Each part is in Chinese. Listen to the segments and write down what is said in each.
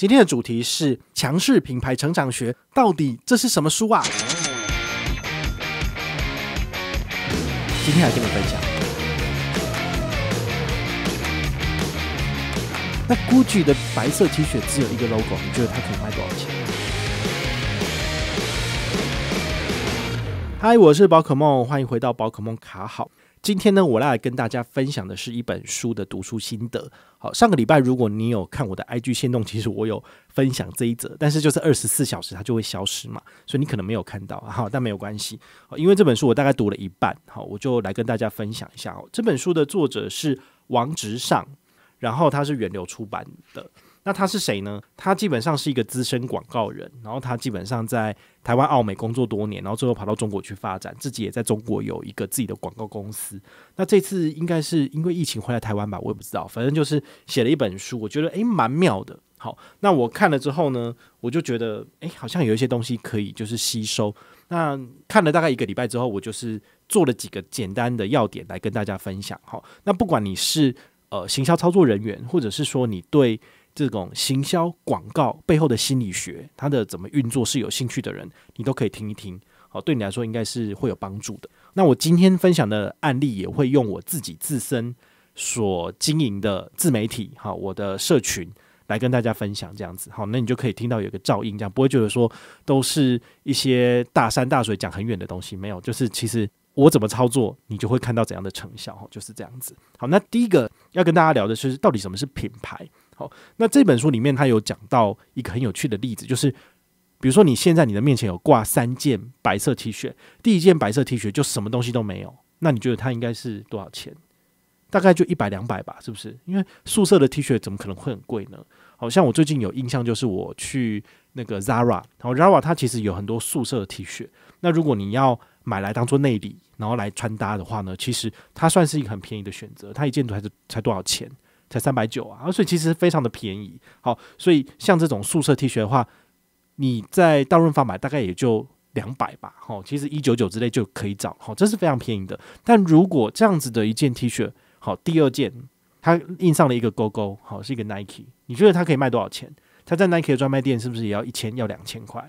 今天的主题是强势品牌成长学，到底这是什么书啊？今天来跟你分享。那 GUCCI 的白色 T 恤只有一个 logo，你觉得它可以卖多少钱？嗨，我是宝可梦，欢迎回到宝可梦卡好。今天呢，我来跟大家分享的是一本书的读书心得。好，上个礼拜如果你有看我的 IG 线动，其实我有分享这一则，但是就是二十四小时它就会消失嘛，所以你可能没有看到哈，但没有关系，因为这本书我大概读了一半，好，我就来跟大家分享一下。这本书的作者是王直上，然后它是源流出版的。那他是谁呢？他基本上是一个资深广告人，然后他基本上在台湾、澳美工作多年，然后最后跑到中国去发展，自己也在中国有一个自己的广告公司。那这次应该是因为疫情回来台湾吧，我也不知道。反正就是写了一本书，我觉得诶蛮妙的。好，那我看了之后呢，我就觉得诶好像有一些东西可以就是吸收。那看了大概一个礼拜之后，我就是做了几个简单的要点来跟大家分享。好，那不管你是呃行销操作人员，或者是说你对这种行销广告背后的心理学，它的怎么运作是有兴趣的人，你都可以听一听。好，对你来说应该是会有帮助的。那我今天分享的案例也会用我自己自身所经营的自媒体，好，我的社群来跟大家分享这样子。好，那你就可以听到有个照应，这样不会觉得说都是一些大山大水讲很远的东西。没有，就是其实我怎么操作，你就会看到怎样的成效。就是这样子。好，那第一个要跟大家聊的就是到底什么是品牌。好，那这本书里面他有讲到一个很有趣的例子，就是比如说你现在你的面前有挂三件白色 T 恤，第一件白色 T 恤就什么东西都没有，那你觉得它应该是多少钱？大概就一百两百吧，是不是？因为素色的 T 恤怎么可能会很贵呢？好像我最近有印象，就是我去那个 Zara，然后 Zara 它其实有很多素色的 T 恤，那如果你要买来当做内里，然后来穿搭的话呢，其实它算是一个很便宜的选择，它一件都才才多少钱？才三百九啊，所以其实非常的便宜。好，所以像这种素色 T 恤的话，你在大润发买大概也就两百吧。好，其实一九九之类就可以找。好，这是非常便宜的。但如果这样子的一件 T 恤，好，第二件它印上了一个勾勾，好是一个 Nike，你觉得它可以卖多少钱？它在 Nike 的专卖店是不是也要一千要两千块，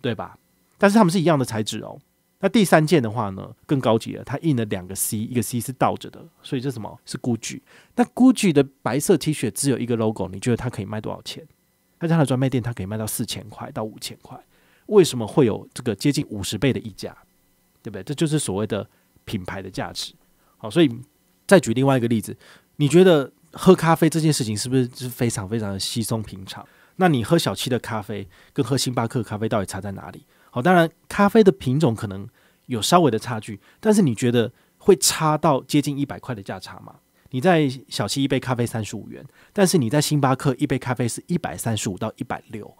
对吧？但是他们是一样的材质哦。那第三件的话呢，更高级了，它印了两个 C，一个 C 是倒着的，所以这什么是 Gucci？那 Gucci 的白色 T 恤只有一个 logo，你觉得它可以卖多少钱？但是它的专卖店它可以卖到四千块到五千块，为什么会有这个接近五十倍的溢价？对不对？这就是所谓的品牌的价值。好，所以再举另外一个例子，你觉得喝咖啡这件事情是不是是非常非常的稀松平常？那你喝小七的咖啡跟喝星巴克咖啡到底差在哪里？当然，咖啡的品种可能有稍微的差距，但是你觉得会差到接近一百块的价差吗？你在小七一杯咖啡三十五元，但是你在星巴克一杯咖啡是一百三十五到一百六，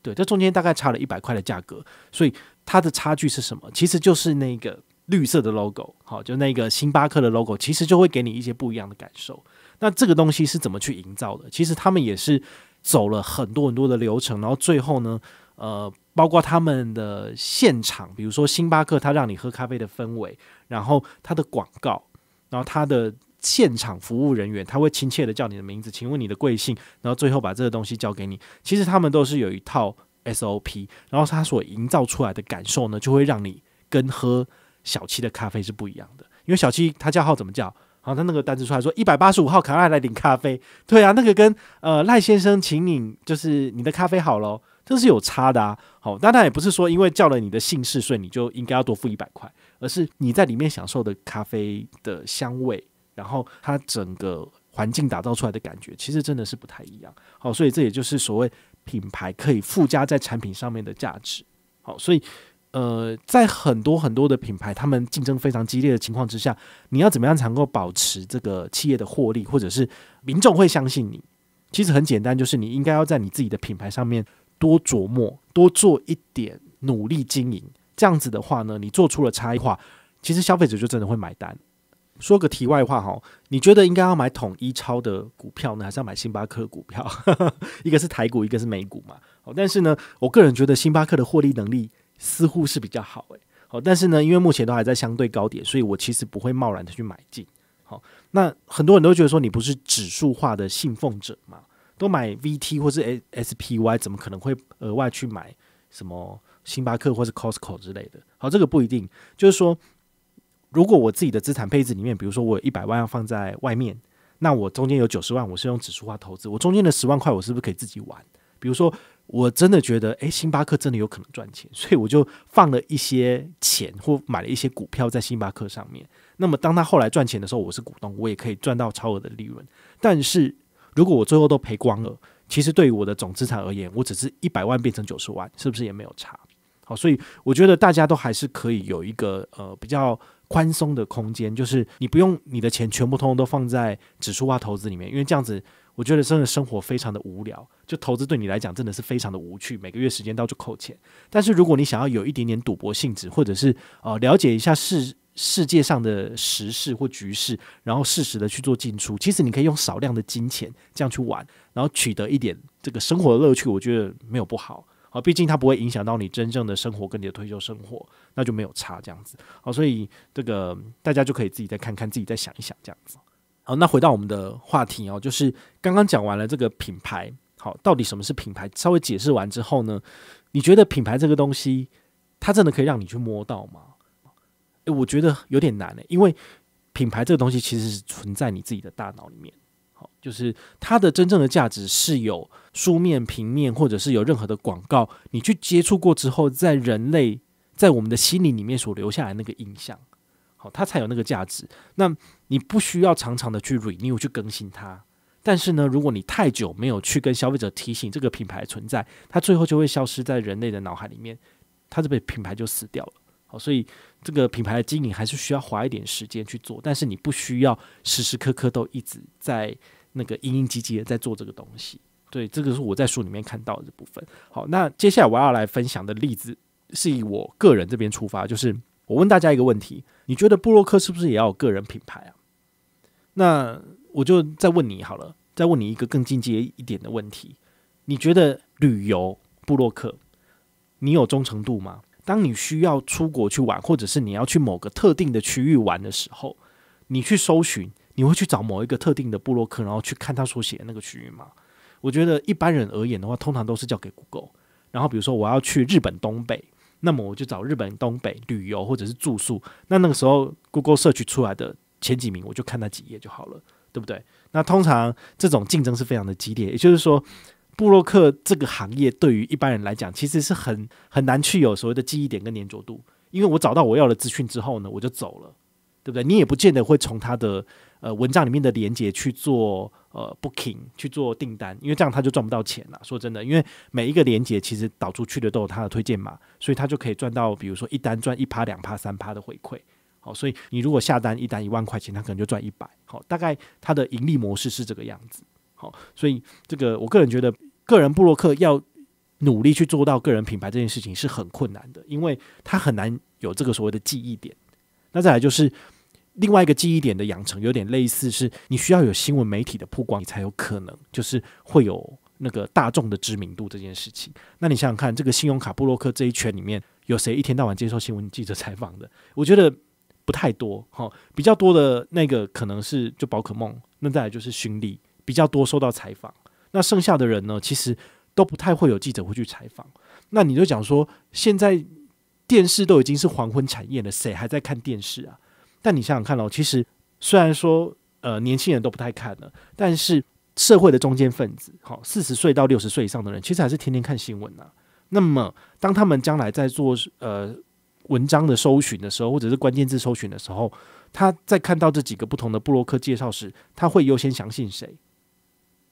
对，这中间大概差了一百块的价格。所以它的差距是什么？其实就是那个绿色的 logo，好，就那个星巴克的 logo，其实就会给你一些不一样的感受。那这个东西是怎么去营造的？其实他们也是走了很多很多的流程，然后最后呢，呃。包括他们的现场，比如说星巴克，它让你喝咖啡的氛围，然后它的广告，然后它的现场服务人员，他会亲切的叫你的名字，请问你的贵姓，然后最后把这个东西交给你。其实他们都是有一套 SOP，然后他所营造出来的感受呢，就会让你跟喝小七的咖啡是不一样的。因为小七他叫号怎么叫？然后他那个单子出来说一百八十五号，卡爱来领咖啡。对啊，那个跟呃赖先生，请你就是你的咖啡好了。这是有差的啊，好，当然也不是说因为叫了你的姓氏，所以你就应该要多付一百块，而是你在里面享受的咖啡的香味，然后它整个环境打造出来的感觉，其实真的是不太一样，好，所以这也就是所谓品牌可以附加在产品上面的价值，好，所以呃，在很多很多的品牌，他们竞争非常激烈的情况之下，你要怎么样才能够保持这个企业的获利，或者是民众会相信你？其实很简单，就是你应该要在你自己的品牌上面。多琢磨，多做一点努力经营，这样子的话呢，你做出了差异化，其实消费者就真的会买单。说个题外话哈，你觉得应该要买统一超的股票呢，还是要买星巴克股票？一个是台股，一个是美股嘛。好，但是呢，我个人觉得星巴克的获利能力似乎是比较好诶。好，但是呢，因为目前都还在相对高点，所以我其实不会贸然的去买进。好，那很多人都觉得说你不是指数化的信奉者嘛。都买 VT 或者 SPY，怎么可能会额外去买什么星巴克或是 Costco 之类的？好，这个不一定。就是说，如果我自己的资产配置里面，比如说我有一百万要放在外面，那我中间有九十万，我是用指数化投资，我中间的十万块，我是不是可以自己玩？比如说，我真的觉得，诶，星巴克真的有可能赚钱，所以我就放了一些钱或买了一些股票在星巴克上面。那么，当他后来赚钱的时候，我是股东，我也可以赚到超额的利润。但是，如果我最后都赔光了，其实对于我的总资产而言，我只是一百万变成九十万，是不是也没有差？好，所以我觉得大家都还是可以有一个呃比较宽松的空间，就是你不用你的钱全部通通都放在指数化投资里面，因为这样子我觉得真的生活非常的无聊，就投资对你来讲真的是非常的无趣，每个月时间到就扣钱。但是如果你想要有一点点赌博性质，或者是呃了解一下市。世界上的时事或局势，然后适时的去做进出。其实你可以用少量的金钱这样去玩，然后取得一点这个生活的乐趣。我觉得没有不好啊，毕竟它不会影响到你真正的生活跟你的退休生活，那就没有差这样子好，所以这个大家就可以自己再看看，自己再想一想这样子。好，那回到我们的话题哦，就是刚刚讲完了这个品牌，好，到底什么是品牌？稍微解释完之后呢，你觉得品牌这个东西，它真的可以让你去摸到吗？我觉得有点难的，因为品牌这个东西其实是存在你自己的大脑里面。好，就是它的真正的价值是有书面、平面，或者是有任何的广告，你去接触过之后，在人类在我们的心理里面所留下来那个印象，好，它才有那个价值。那你不需要常常的去 renew 去更新它。但是呢，如果你太久没有去跟消费者提醒这个品牌存在，它最后就会消失在人类的脑海里面，它这个品牌就死掉了。好，所以这个品牌的经营还是需要花一点时间去做，但是你不需要时时刻刻都一直在那个营营积积的在做这个东西。对，这个是我在书里面看到的部分。好，那接下来我要来分享的例子是以我个人这边出发，就是我问大家一个问题：你觉得布洛克是不是也要有个人品牌啊？那我就再问你好了，再问你一个更进阶一点的问题：你觉得旅游布洛克，你有忠诚度吗？当你需要出国去玩，或者是你要去某个特定的区域玩的时候，你去搜寻，你会去找某一个特定的部落客，然后去看他所写那个区域吗？我觉得一般人而言的话，通常都是交给 Google。然后，比如说我要去日本东北，那么我就找日本东北旅游或者是住宿，那那个时候 Google 社区出来的前几名，我就看那几页就好了，对不对？那通常这种竞争是非常的激烈，也就是说。布洛克这个行业对于一般人来讲，其实是很很难去有所谓的记忆点跟粘着度，因为我找到我要的资讯之后呢，我就走了，对不对？你也不见得会从他的呃文章里面的链接去做呃 booking 去做订单，因为这样他就赚不到钱了。说真的，因为每一个链接其实导出去的都有他的推荐码，所以他就可以赚到，比如说一单赚一趴、两趴、三趴的回馈。好，所以你如果下单一单一万块钱，他可能就赚一百。好，大概他的盈利模式是这个样子。好，所以这个我个人觉得。个人布洛克要努力去做到个人品牌这件事情是很困难的，因为他很难有这个所谓的记忆点。那再来就是另外一个记忆点的养成，有点类似是你需要有新闻媒体的曝光，你才有可能就是会有那个大众的知名度这件事情。那你想想看，这个信用卡布洛克这一圈里面有谁一天到晚接受新闻记者采访的？我觉得不太多。哈，比较多的那个可能是就宝可梦。那再来就是勋力比较多受到采访。那剩下的人呢？其实都不太会有记者会去采访。那你就讲说，现在电视都已经是黄昏产业了，谁还在看电视啊？但你想想看哦，其实虽然说，呃，年轻人都不太看了，但是社会的中间分子，好，四十岁到六十岁以上的人，其实还是天天看新闻啊。那么，当他们将来在做呃文章的搜寻的时候，或者是关键字搜寻的时候，他在看到这几个不同的布洛克介绍时，他会优先相信谁？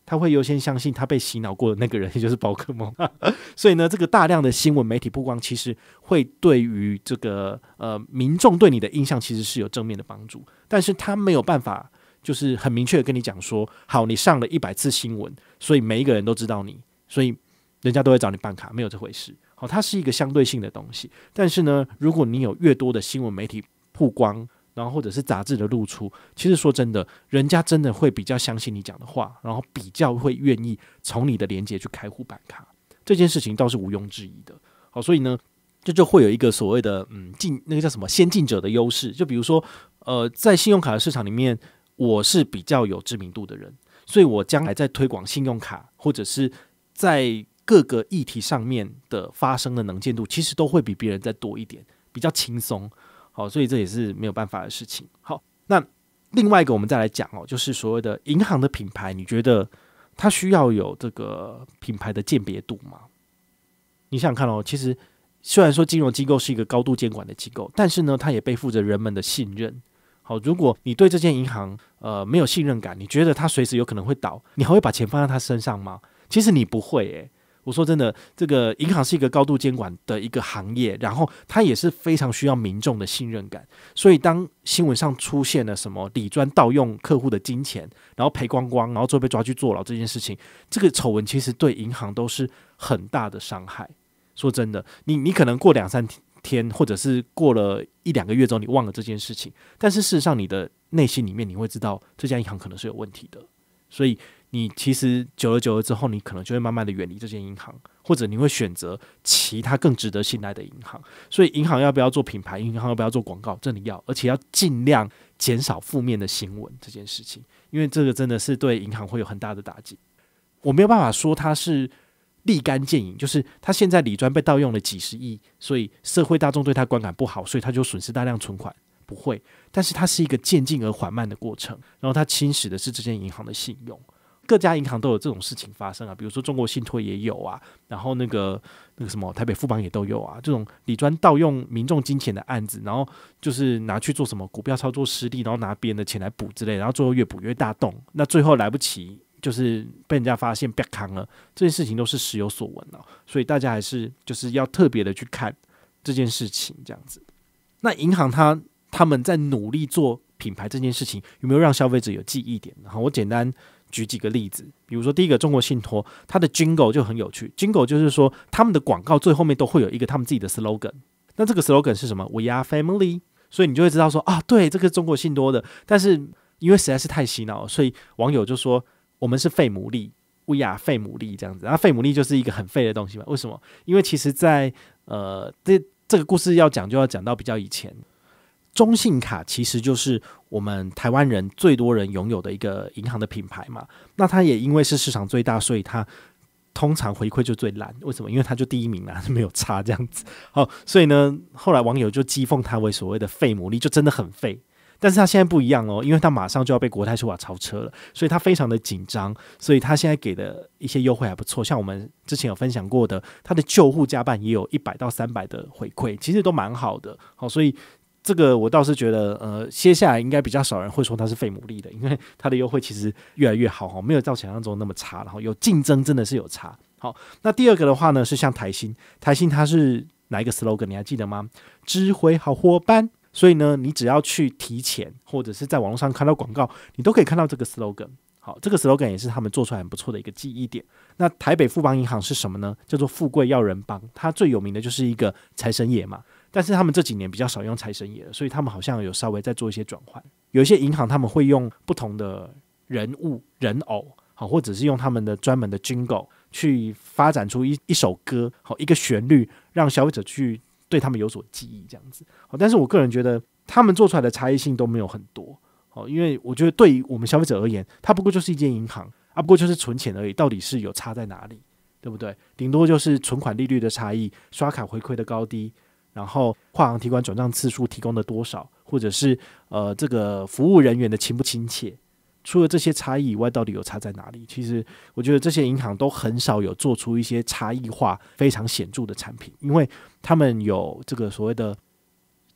他会优先相信他被洗脑过的那个人，也就是宝可梦。所以呢，这个大量的新闻媒体曝光，其实会对于这个呃民众对你的印象，其实是有正面的帮助。但是，他没有办法就是很明确的跟你讲说，好，你上了一百次新闻，所以每一个人都知道你，所以人家都会找你办卡，没有这回事。好，它是一个相对性的东西。但是呢，如果你有越多的新闻媒体曝光，然后或者是杂志的露出，其实说真的，人家真的会比较相信你讲的话，然后比较会愿意从你的连接去开户办卡，这件事情倒是毋庸置疑的。好，所以呢，这就会有一个所谓的嗯进那个叫什么先进者的优势。就比如说，呃，在信用卡的市场里面，我是比较有知名度的人，所以我将来在推广信用卡或者是在各个议题上面的发生的能见度，其实都会比别人再多一点，比较轻松。好，所以这也是没有办法的事情。好，那另外一个我们再来讲哦，就是所谓的银行的品牌，你觉得它需要有这个品牌的鉴别度吗？你想想看哦，其实虽然说金融机构是一个高度监管的机构，但是呢，它也背负着人们的信任。好，如果你对这间银行呃没有信任感，你觉得它随时有可能会倒，你还会把钱放在它身上吗？其实你不会哎。我说真的，这个银行是一个高度监管的一个行业，然后它也是非常需要民众的信任感。所以，当新闻上出现了什么李专盗用客户的金钱，然后赔光光，然后最后被抓去坐牢这件事情，这个丑闻其实对银行都是很大的伤害。说真的，你你可能过两三天，或者是过了一两个月之后，你忘了这件事情，但是事实上，你的内心里面你会知道这家银行可能是有问题的。所以。你其实久了久了之后，你可能就会慢慢的远离这间银行，或者你会选择其他更值得信赖的银行。所以，银行要不要做品牌？银行要不要做广告？真的要，而且要尽量减少负面的新闻这件事情，因为这个真的是对银行会有很大的打击。我没有办法说它是立竿见影，就是它现在李专被盗用了几十亿，所以社会大众对它观感不好，所以它就损失大量存款。不会，但是它是一个渐进而缓慢的过程，然后它侵蚀的是这间银行的信用。各家银行都有这种事情发生啊，比如说中国信托也有啊，然后那个那个什么台北富邦也都有啊，这种李专盗用民众金钱的案子，然后就是拿去做什么股票操作失利，然后拿别人的钱来补之类，然后最后越补越大洞，那最后来不及，就是被人家发现被扛了。这件事情都是时有所闻哦，所以大家还是就是要特别的去看这件事情这样子。那银行他他们在努力做品牌这件事情，有没有让消费者有记忆点？然后我简单。举几个例子，比如说第一个中国信托，它的 Jingle 就很有趣。Jingle 就是说他们的广告最后面都会有一个他们自己的 slogan。那这个 slogan 是什么？We are family。所以你就会知道说啊，对，这个中国信托的。但是因为实在是太洗脑，所以网友就说我们是废母粒，We are 废母粒这样子。然后废母粒就是一个很废的东西嘛？为什么？因为其实在呃这这个故事要讲就要讲到比较以前，中信卡其实就是。我们台湾人最多人拥有的一个银行的品牌嘛，那它也因为是市场最大，所以它通常回馈就最烂。为什么？因为它就第一名啊，没有差这样子。好，所以呢，后来网友就讥讽它为所谓的“废魔力”，就真的很废。但是他现在不一样哦，因为他马上就要被国泰寿啊超车了，所以他非常的紧张，所以他现在给的一些优惠还不错，像我们之前有分享过的，他的旧户加办也有一百到三百的回馈，其实都蛮好的。好，所以。这个我倒是觉得，呃，接下来应该比较少人会说它是费母力的，因为它的优惠其实越来越好哈，没有到想象中那么差。然后有竞争真的是有差。好，那第二个的话呢，是像台新，台新它是哪一个 slogan？你还记得吗？智慧好伙伴。所以呢，你只要去提前或者是在网络上看到广告，你都可以看到这个 slogan。好，这个 slogan 也是他们做出来很不错的一个记忆点。那台北富邦银行是什么呢？叫做富贵要人帮，它最有名的就是一个财神爷嘛。但是他们这几年比较少用财神爷了，所以他们好像有稍微在做一些转换。有一些银行他们会用不同的人物、人偶，好，或者是用他们的专门的 Jingle 去发展出一一首歌，好一个旋律，让消费者去对他们有所记忆，这样子。好，但是我个人觉得他们做出来的差异性都没有很多，好，因为我觉得对于我们消费者而言，它不过就是一间银行啊，不过就是存钱而已。到底是有差在哪里，对不对？顶多就是存款利率的差异，刷卡回馈的高低。然后跨行提款转账次数提供的多少，或者是呃这个服务人员的亲不亲切？除了这些差异以外，到底有差在哪里？其实我觉得这些银行都很少有做出一些差异化非常显著的产品，因为他们有这个所谓的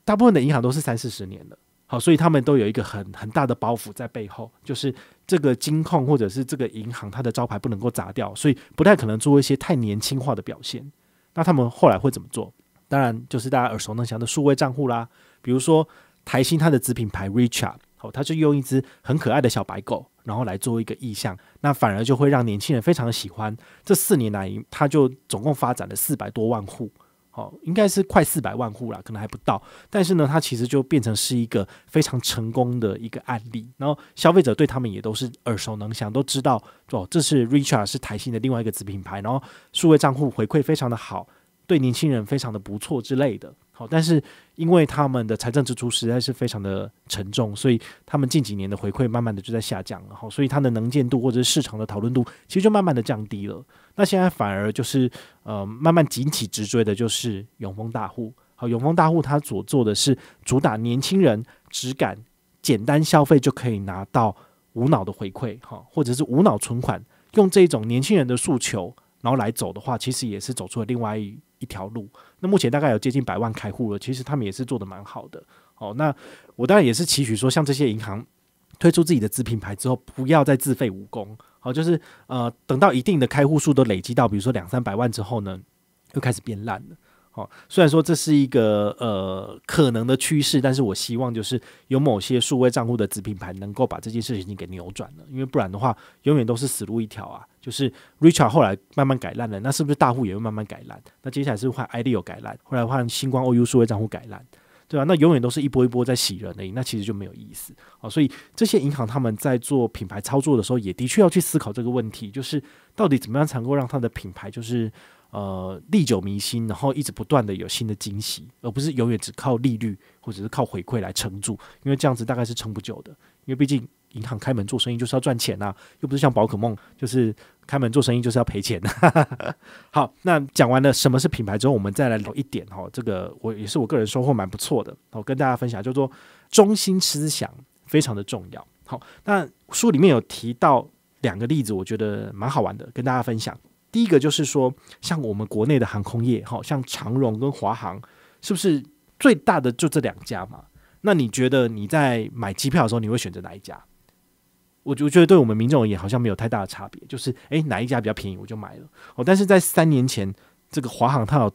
大部分的银行都是三四十年的，好，所以他们都有一个很很大的包袱在背后，就是这个金控或者是这个银行它的招牌不能够砸掉，所以不太可能做一些太年轻化的表现。那他们后来会怎么做？当然，就是大家耳熟能详的数位账户啦，比如说台新它的子品牌 r i c h a r 好，它就用一只很可爱的小白狗，然后来做一个意向，那反而就会让年轻人非常的喜欢。这四年来，它就总共发展了四百多万户，好，应该是快四百万户啦，可能还不到。但是呢，它其实就变成是一个非常成功的一个案例，然后消费者对他们也都是耳熟能详，都知道哦，这是 r i c h a r d 是台新的另外一个子品牌，然后数位账户回馈非常的好。对年轻人非常的不错之类的，好，但是因为他们的财政支出实在是非常的沉重，所以他们近几年的回馈慢慢的就在下降，然后所以它的能见度或者市场的讨论度其实就慢慢的降低了。那现在反而就是呃慢慢紧起直追的就是永丰大户，好，永丰大户他所做的是主打年轻人只敢简单消费就可以拿到无脑的回馈，哈，或者是无脑存款，用这种年轻人的诉求，然后来走的话，其实也是走出了另外一。一条路，那目前大概有接近百万开户了，其实他们也是做的蛮好的哦。那我当然也是期许说，像这些银行推出自己的子品牌之后，不要再自废武功。好，就是呃，等到一定的开户数都累积到，比如说两三百万之后呢，又开始变烂了。好，虽然说这是一个呃可能的趋势，但是我希望就是有某些数位账户的子品牌能够把这件事情给扭转了，因为不然的话，永远都是死路一条啊。就是 Richard 后来慢慢改烂了，那是不是大户也会慢慢改烂？那接下来是换 i d e a 改烂，后来换新光 OU 数位账户改烂，对吧？那永远都是一波一波在洗人而已，那其实就没有意思。好，所以这些银行他们在做品牌操作的时候，也的确要去思考这个问题，就是到底怎么样才能够让它的品牌就是。呃，历久弥新，然后一直不断的有新的惊喜，而不是永远只靠利率或者是靠回馈来撑住，因为这样子大概是撑不久的。因为毕竟银行开门做生意就是要赚钱呐，又不是像宝可梦，就是开门做生意就是要赔钱。好，那讲完了什么是品牌之后，我们再来聊一点哈。这个我也是我个人收获蛮不错的，我跟大家分享，叫做中心思想非常的重要。好，那书里面有提到两个例子，我觉得蛮好玩的，跟大家分享。第一个就是说，像我们国内的航空业，哈，像长荣跟华航，是不是最大的就这两家嘛？那你觉得你在买机票的时候，你会选择哪一家？我就觉得对我们民众而言，好像没有太大的差别，就是诶，哪一家比较便宜，我就买了。哦，但是在三年前，这个华航它有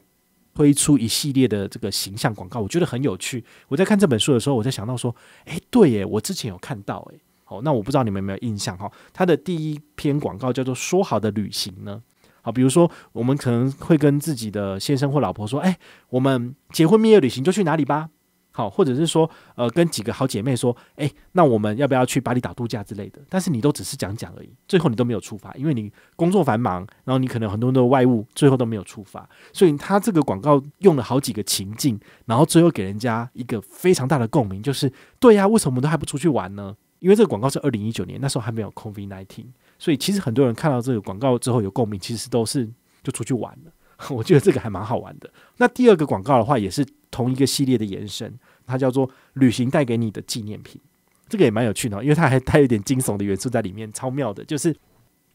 推出一系列的这个形象广告，我觉得很有趣。我在看这本书的时候，我在想到说，诶，对耶，我之前有看到诶。哦，那我不知道你们有没有印象哈？它的第一篇广告叫做《说好的旅行呢》。啊，比如说，我们可能会跟自己的先生或老婆说：“哎，我们结婚蜜月旅行就去哪里吧？”好，或者是说，呃，跟几个好姐妹说：“哎，那我们要不要去巴厘岛度假之类的？”但是你都只是讲讲而已，最后你都没有出发，因为你工作繁忙，然后你可能很多的外务，最后都没有出发。所以他这个广告用了好几个情境，然后最后给人家一个非常大的共鸣，就是对呀，为什么我们都还不出去玩呢？因为这个广告是二零一九年，那时候还没有 COVID nineteen。所以其实很多人看到这个广告之后有共鸣，其实都是就出去玩了。我觉得这个还蛮好玩的。那第二个广告的话，也是同一个系列的延伸，它叫做“旅行带给你的纪念品”，这个也蛮有趣的，因为它还带有点惊悚的元素在里面，超妙的，就是。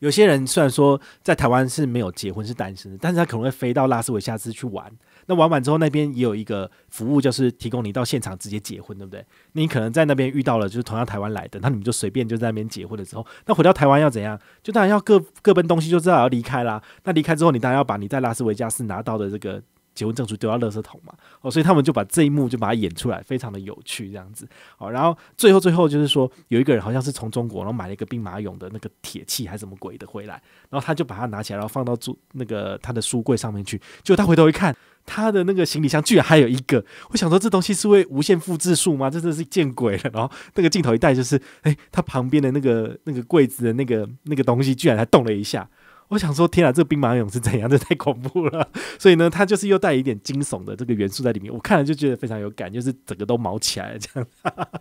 有些人虽然说在台湾是没有结婚是单身，但是他可能会飞到拉斯维加斯去玩。那玩完之后，那边也有一个服务，就是提供你到现场直接结婚，对不对？你可能在那边遇到了，就是同样台湾来的，那你们就随便就在那边结婚了之后，那回到台湾要怎样？就当然要各各奔东西，就知道要离开啦。那离开之后，你当然要把你在拉斯维加斯拿到的这个。结婚证书丢到垃圾桶嘛？哦，所以他们就把这一幕就把它演出来，非常的有趣这样子。好，然后最后最后就是说，有一个人好像是从中国，然后买了一个兵马俑的那个铁器还是什么鬼的回来，然后他就把它拿起来，然后放到住那个他的书柜上面去。结果他回头一看，他的那个行李箱居然还有一个。我想说，这东西是会无限复制数吗？这真的是见鬼了。然后那个镜头一带，就是哎，他旁边的那个那个柜子的那个那个东西居然还动了一下。我想说，天啊，这个兵马俑是怎样？这太恐怖了。所以呢，它就是又带一点惊悚的这个元素在里面。我看了就觉得非常有感，就是整个都毛起来了，这样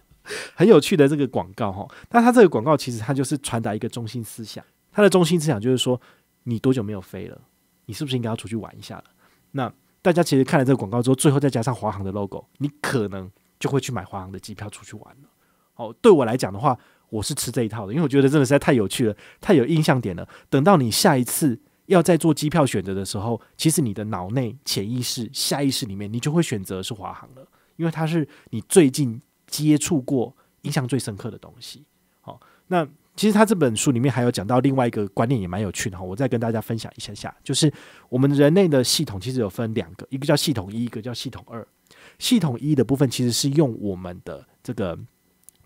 很有趣的这个广告哈。但它这个广告其实它就是传达一个中心思想，它的中心思想就是说，你多久没有飞了？你是不是应该要出去玩一下了？那大家其实看了这个广告之后，最后再加上华航的 logo，你可能就会去买华航的机票出去玩了。哦，对我来讲的话。我是吃这一套的，因为我觉得真的实在太有趣了，太有印象点了。等到你下一次要再做机票选择的时候，其实你的脑内潜意识、下意识里面，你就会选择是华航了，因为它是你最近接触过、印象最深刻的东西。好，那其实他这本书里面还有讲到另外一个观念也蛮有趣的哈，我再跟大家分享一下下，就是我们人类的系统其实有分两个，一个叫系统一，一个叫系统二。系统一的部分其实是用我们的这个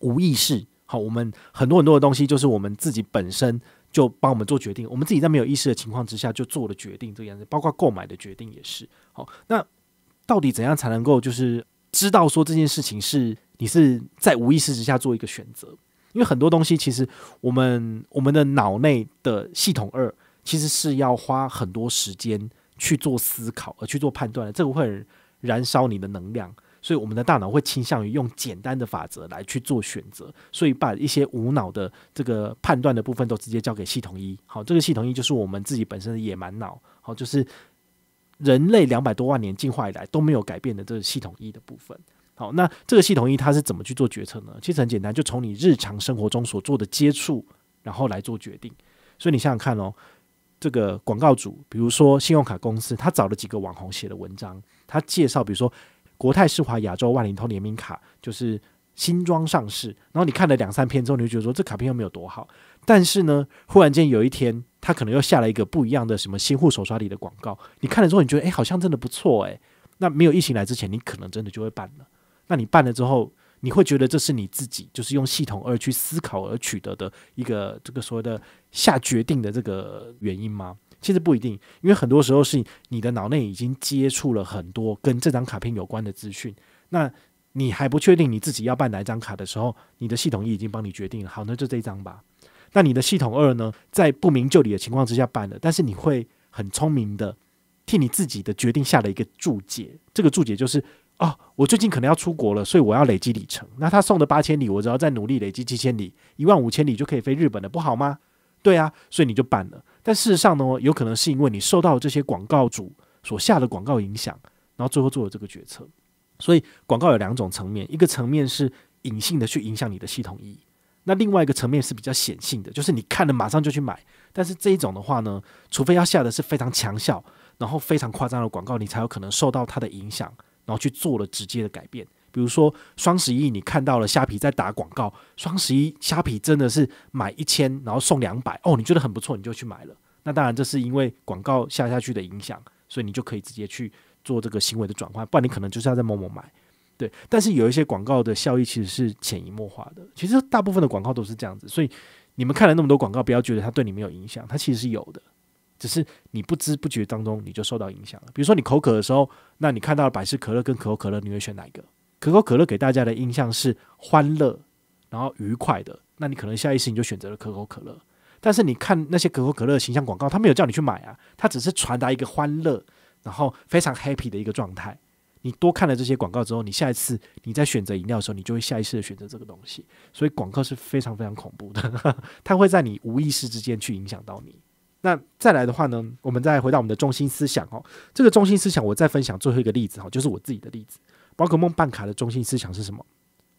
无意识。好，我们很多很多的东西，就是我们自己本身就帮我们做决定。我们自己在没有意识的情况之下就做了决定，这个样子，包括购买的决定也是。好，那到底怎样才能够就是知道说这件事情是你是，在无意识之下做一个选择？因为很多东西其实我们我们的脑内的系统二，其实是要花很多时间去做思考而去做判断的，这个会燃烧你的能量。所以我们的大脑会倾向于用简单的法则来去做选择，所以把一些无脑的这个判断的部分都直接交给系统一。好，这个系统一就是我们自己本身的野蛮脑。好，就是人类两百多万年进化以来都没有改变的这个系统一的部分。好，那这个系统一它是怎么去做决策呢？其实很简单，就从你日常生活中所做的接触，然后来做决定。所以你想想看哦，这个广告主，比如说信用卡公司，他找了几个网红写的文章，他介绍，比如说。国泰世华亚洲万灵通联名卡就是新装上市，然后你看了两三篇之后，你就觉得说这卡片又没有多好。但是呢，忽然间有一天，他可能又下了一个不一样的什么新户手刷礼的广告，你看了之后，你觉得哎，好像真的不错哎。那没有疫情来之前，你可能真的就会办了。那你办了之后，你会觉得这是你自己就是用系统而去思考而取得的一个这个所谓的下决定的这个原因吗？其实不一定，因为很多时候是你的脑内已经接触了很多跟这张卡片有关的资讯，那你还不确定你自己要办哪张卡的时候，你的系统一已经帮你决定了，好，那就这一张吧。那你的系统二呢，在不明就里的情况之下办的，但是你会很聪明的替你自己的决定下了一个注解，这个注解就是：哦，我最近可能要出国了，所以我要累积里程。那他送的八千里，我只要再努力累积七千里，一万五千里就可以飞日本了，不好吗？对啊，所以你就办了。但事实上呢，有可能是因为你受到这些广告主所下的广告影响，然后最后做了这个决策。所以广告有两种层面，一个层面是隐性的去影响你的系统意义，那另外一个层面是比较显性的，就是你看了马上就去买。但是这一种的话呢，除非要下的是非常强效、然后非常夸张的广告，你才有可能受到它的影响，然后去做了直接的改变。比如说双十一，你看到了虾皮在打广告，双十一虾皮真的是买一千然后送两百哦，你觉得很不错，你就去买了。那当然这是因为广告下下去的影响，所以你就可以直接去做这个行为的转换，不然你可能就是要在某某买。对，但是有一些广告的效益其实是潜移默化的，其实大部分的广告都是这样子，所以你们看了那么多广告，不要觉得它对你没有影响，它其实是有的，只是你不知不觉当中你就受到影响了。比如说你口渴的时候，那你看到了百事可乐跟可口可乐，你会选哪一个？可口可乐给大家的印象是欢乐，然后愉快的，那你可能下意识你就选择了可口可乐。但是你看那些可口可乐形象广告，他没有叫你去买啊，他只是传达一个欢乐，然后非常 happy 的一个状态。你多看了这些广告之后，你下一次你在选择饮料的时候，你就会下意识的选择这个东西。所以广告是非常非常恐怖的，它会在你无意识之间去影响到你。那再来的话呢，我们再回到我们的中心思想哦，这个中心思想我再分享最后一个例子哈，就是我自己的例子。宝可梦办卡的中心思想是什么？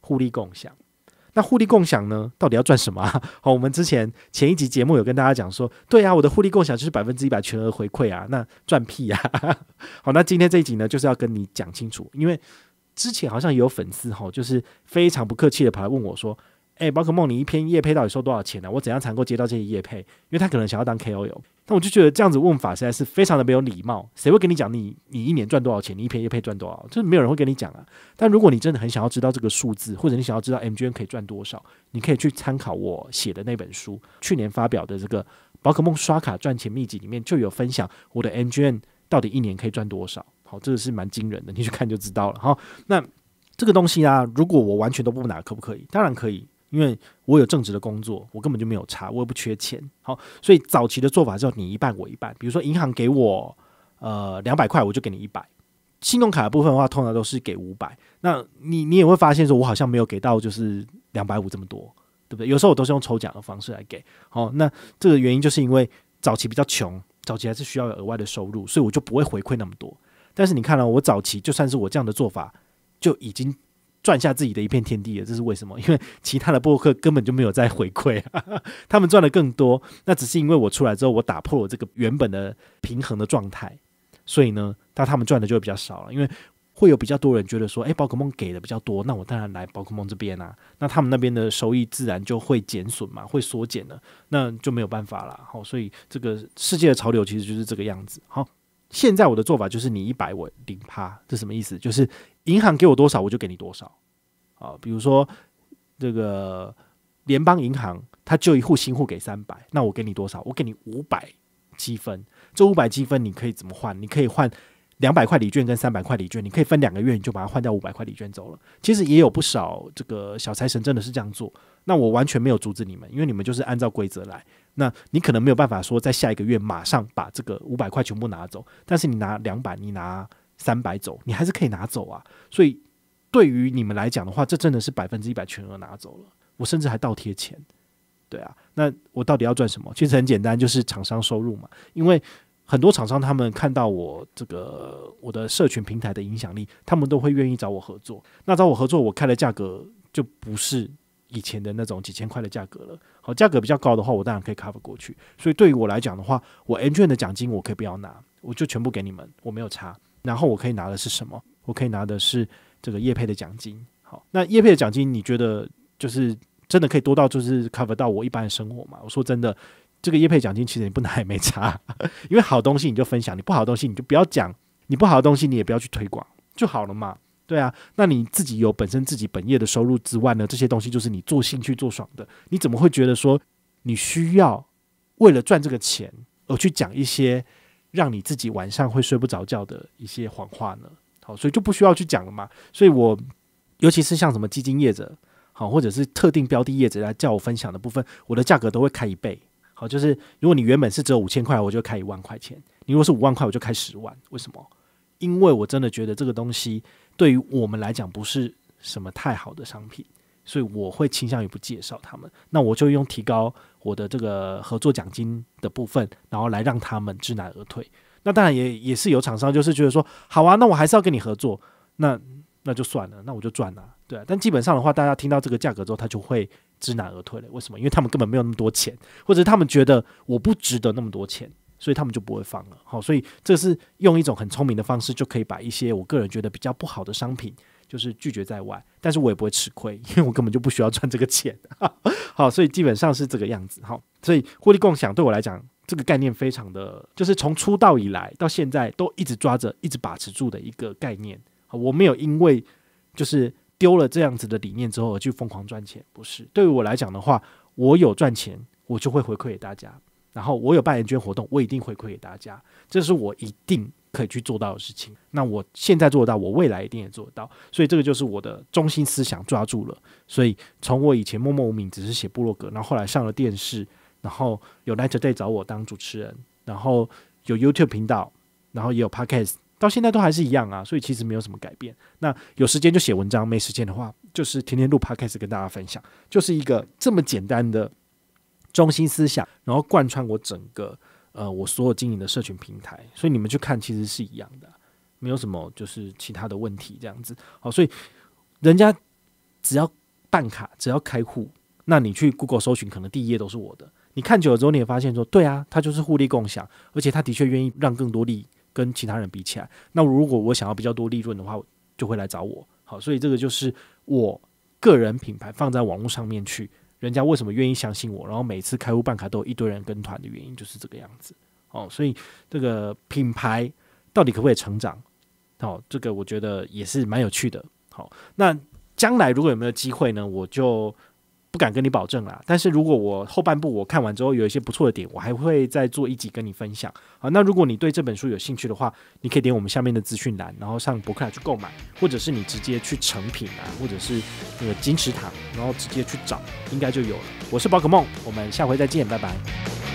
互利共享。那互利共享呢？到底要赚什么啊？好，我们之前前一集节目有跟大家讲说，对啊，我的互利共享就是百分之一百全额回馈啊，那赚屁啊！好，那今天这一集呢，就是要跟你讲清楚，因为之前好像有粉丝哈，就是非常不客气的跑来问我说。哎，宝可梦，你一篇叶配到底收多少钱呢？我怎样才能够接到这些叶配？因为他可能想要当 K.O. l 那我就觉得这样子问法实在是非常的没有礼貌。谁会跟你讲你你一年赚多少钱？你一篇叶配赚多少？就是没有人会跟你讲啊。但如果你真的很想要知道这个数字，或者你想要知道 M.G.N. 可以赚多少，你可以去参考我写的那本书，去年发表的这个《宝可梦刷卡赚钱秘籍》里面就有分享我的 M.G.N. 到底一年可以赚多少。好，这个是蛮惊人的，你去看就知道了哈。那这个东西啊，如果我完全都不拿，可不可以？当然可以。因为我有正职的工作，我根本就没有差，我也不缺钱。好，所以早期的做法叫你一半我一半。比如说，银行给我呃两百块，我就给你一百；信用卡的部分的话，通常都是给五百。那你你也会发现说，我好像没有给到就是两百五这么多，对不对？有时候我都是用抽奖的方式来给。好，那这个原因就是因为早期比较穷，早期还是需要额外的收入，所以我就不会回馈那么多。但是你看了，我早期就算是我这样的做法，就已经。赚下自己的一片天地了，这是为什么？因为其他的博客根本就没有在回馈，他们赚的更多。那只是因为我出来之后，我打破了这个原本的平衡的状态，所以呢，但他们赚的就比较少了。因为会有比较多人觉得说，哎，宝可梦给的比较多，那我当然来宝可梦这边啊。那他们那边的收益自然就会减损嘛，会缩减了，那就没有办法了。好，所以这个世界的潮流其实就是这个样子。好，现在我的做法就是你一百我零趴，这什么意思？就是。银行给我多少，我就给你多少，啊，比如说这个联邦银行，它就一户新户给三百，那我给你多少？我给你五百积分，这五百积分你可以怎么换？你可以换两百块礼券跟三百块礼券，你可以分两个月，你就把它换掉五百块礼券走了。其实也有不少这个小财神真的是这样做，那我完全没有阻止你们，因为你们就是按照规则来。那你可能没有办法说在下一个月马上把这个五百块全部拿走，但是你拿两百，你拿。三百走，你还是可以拿走啊！所以对于你们来讲的话，这真的是百分之一百全额拿走了。我甚至还倒贴钱，对啊。那我到底要赚什么？其实很简单，就是厂商收入嘛。因为很多厂商他们看到我这个我的社群平台的影响力，他们都会愿意找我合作。那找我合作，我开的价格就不是以前的那种几千块的价格了。好，价格比较高的话，我当然可以 cover 过去。所以对于我来讲的话，我 N 券的奖金我可以不要拿，我就全部给你们，我没有差。然后我可以拿的是什么？我可以拿的是这个业配的奖金。好，那业配的奖金，你觉得就是真的可以多到就是 cover 到我一般的生活吗？我说真的，这个业配奖金其实你不拿也没差，因为好东西你就分享，你不好的东西你就不要讲，你不好的东西你也不要去推广就好了嘛。对啊，那你自己有本身自己本业的收入之外呢，这些东西就是你做兴趣做爽的，你怎么会觉得说你需要为了赚这个钱而去讲一些？让你自己晚上会睡不着觉的一些谎话呢，好，所以就不需要去讲了嘛。所以我尤其是像什么基金业者，好，或者是特定标的业者来叫我分享的部分，我的价格都会开一倍。好，就是如果你原本是只有五千块，我就开一万块钱；你如果是五万块，我就开十万。为什么？因为我真的觉得这个东西对于我们来讲不是什么太好的商品。所以我会倾向于不介绍他们，那我就用提高我的这个合作奖金的部分，然后来让他们知难而退。那当然也也是有厂商就是觉得说，好啊，那我还是要跟你合作，那那就算了，那我就赚了，对。但基本上的话，大家听到这个价格之后，他就会知难而退了。为什么？因为他们根本没有那么多钱，或者他们觉得我不值得那么多钱，所以他们就不会放了。好，所以这是用一种很聪明的方式，就可以把一些我个人觉得比较不好的商品。就是拒绝在外，但是我也不会吃亏，因为我根本就不需要赚这个钱。好，所以基本上是这个样子。好，所以互利共享对我来讲，这个概念非常的，就是从出道以来到现在都一直抓着、一直把持住的一个概念。我没有因为就是丢了这样子的理念之后而去疯狂赚钱，不是。对于我来讲的话，我有赚钱，我就会回馈给大家；然后我有办人捐活动，我一定回馈给大家。这是我一定。可以去做到的事情，那我现在做到，我未来一定也做得到，所以这个就是我的中心思想，抓住了。所以从我以前默默无名，只是写部落格，然后后来上了电视，然后有 night day 找我当主持人，然后有 YouTube 频道，然后也有 podcast，到现在都还是一样啊，所以其实没有什么改变。那有时间就写文章，没时间的话就是天天录 podcast 跟大家分享，就是一个这么简单的中心思想，然后贯穿我整个。呃，我所有经营的社群平台，所以你们去看其实是一样的，没有什么就是其他的问题这样子。好，所以人家只要办卡，只要开户，那你去 Google 搜寻，可能第一页都是我的。你看久了之后，你也发现说，对啊，他就是互利共享，而且他的确愿意让更多利跟其他人比起来。那如果我想要比较多利润的话，就会来找我。好，所以这个就是我个人品牌放在网络上面去。人家为什么愿意相信我？然后每次开户办卡都有一堆人跟团的原因就是这个样子哦。所以这个品牌到底可不可以成长？好，这个我觉得也是蛮有趣的。好，那将来如果有没有机会呢？我就。不敢跟你保证啦，但是如果我后半部我看完之后有一些不错的点，我还会再做一集跟你分享好，那如果你对这本书有兴趣的话，你可以点我们下面的资讯栏，然后上博客来去购买，或者是你直接去成品啊，或者是那个金池堂，然后直接去找，应该就有了。我是宝可梦，我们下回再见，拜拜。